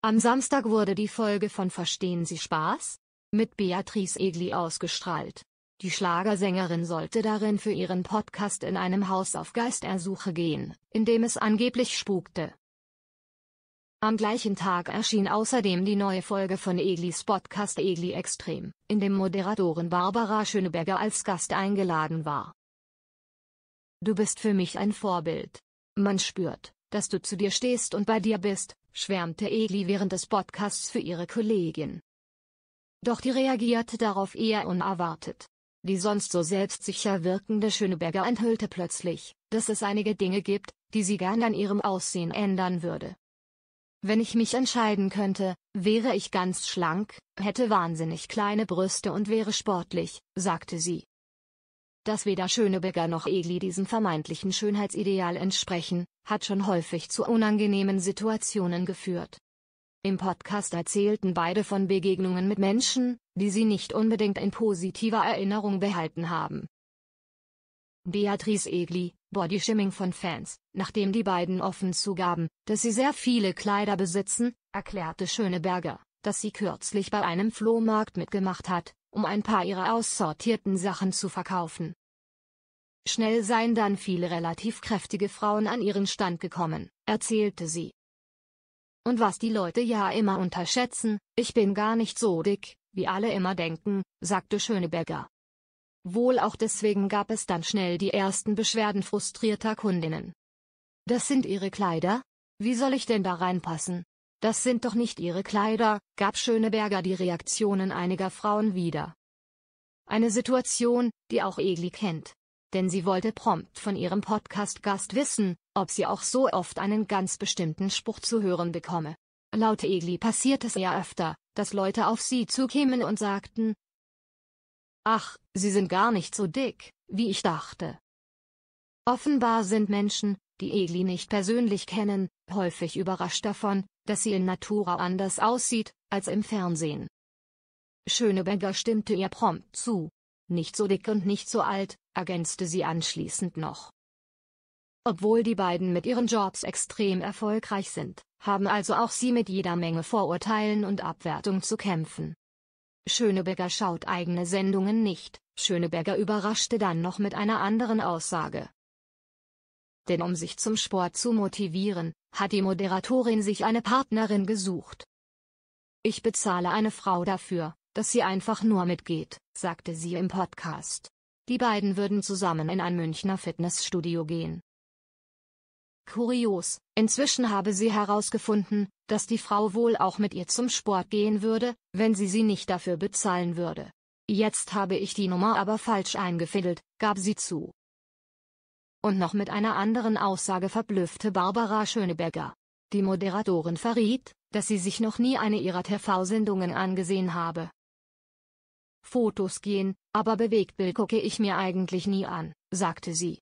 Am Samstag wurde die Folge von Verstehen Sie Spaß? mit Beatrice Egli ausgestrahlt. Die Schlagersängerin sollte darin für ihren Podcast in einem Haus auf Geistersuche gehen, in dem es angeblich spukte. Am gleichen Tag erschien außerdem die neue Folge von Eglis Podcast Egli Extrem, in dem Moderatorin Barbara Schöneberger als Gast eingeladen war. Du bist für mich ein Vorbild. Man spürt, dass du zu dir stehst und bei dir bist, schwärmte Egli während des Podcasts für ihre Kollegin. Doch die reagierte darauf eher unerwartet. Die sonst so selbstsicher wirkende Schöneberger enthüllte plötzlich, dass es einige Dinge gibt, die sie gern an ihrem Aussehen ändern würde. Wenn ich mich entscheiden könnte, wäre ich ganz schlank, hätte wahnsinnig kleine Brüste und wäre sportlich, sagte sie dass weder Schöneberger noch Egli diesem vermeintlichen Schönheitsideal entsprechen, hat schon häufig zu unangenehmen Situationen geführt. Im Podcast erzählten beide von Begegnungen mit Menschen, die sie nicht unbedingt in positiver Erinnerung behalten haben. Beatrice Egli, Bodyshimming von Fans, nachdem die beiden offen zugaben, dass sie sehr viele Kleider besitzen, erklärte Schöneberger, dass sie kürzlich bei einem Flohmarkt mitgemacht hat, um ein paar ihrer aussortierten Sachen zu verkaufen. Schnell seien dann viele relativ kräftige Frauen an ihren Stand gekommen, erzählte sie. Und was die Leute ja immer unterschätzen, ich bin gar nicht so dick, wie alle immer denken, sagte Schöneberger. Wohl auch deswegen gab es dann schnell die ersten Beschwerden frustrierter Kundinnen. Das sind ihre Kleider? Wie soll ich denn da reinpassen? Das sind doch nicht ihre Kleider, gab Schöneberger die Reaktionen einiger Frauen wieder. Eine Situation, die auch Egli kennt denn sie wollte prompt von ihrem Podcast-Gast wissen, ob sie auch so oft einen ganz bestimmten Spruch zu hören bekomme. Laut Egli passiert es eher öfter, dass Leute auf sie zukämen und sagten, Ach, sie sind gar nicht so dick, wie ich dachte. Offenbar sind Menschen, die Egli nicht persönlich kennen, häufig überrascht davon, dass sie in Natura anders aussieht, als im Fernsehen. Schöneberger stimmte ihr prompt zu, nicht so dick und nicht so alt, ergänzte sie anschließend noch. Obwohl die beiden mit ihren Jobs extrem erfolgreich sind, haben also auch sie mit jeder Menge Vorurteilen und Abwertung zu kämpfen. Schöneberger schaut eigene Sendungen nicht, Schöneberger überraschte dann noch mit einer anderen Aussage. Denn um sich zum Sport zu motivieren, hat die Moderatorin sich eine Partnerin gesucht. Ich bezahle eine Frau dafür, dass sie einfach nur mitgeht, sagte sie im Podcast. Die beiden würden zusammen in ein Münchner Fitnessstudio gehen. Kurios, inzwischen habe sie herausgefunden, dass die Frau wohl auch mit ihr zum Sport gehen würde, wenn sie sie nicht dafür bezahlen würde. Jetzt habe ich die Nummer aber falsch eingefädelt, gab sie zu. Und noch mit einer anderen Aussage verblüffte Barbara Schöneberger. Die Moderatorin verriet, dass sie sich noch nie eine ihrer TV-Sendungen angesehen habe. Fotos gehen, aber Bewegtbild gucke ich mir eigentlich nie an, sagte sie.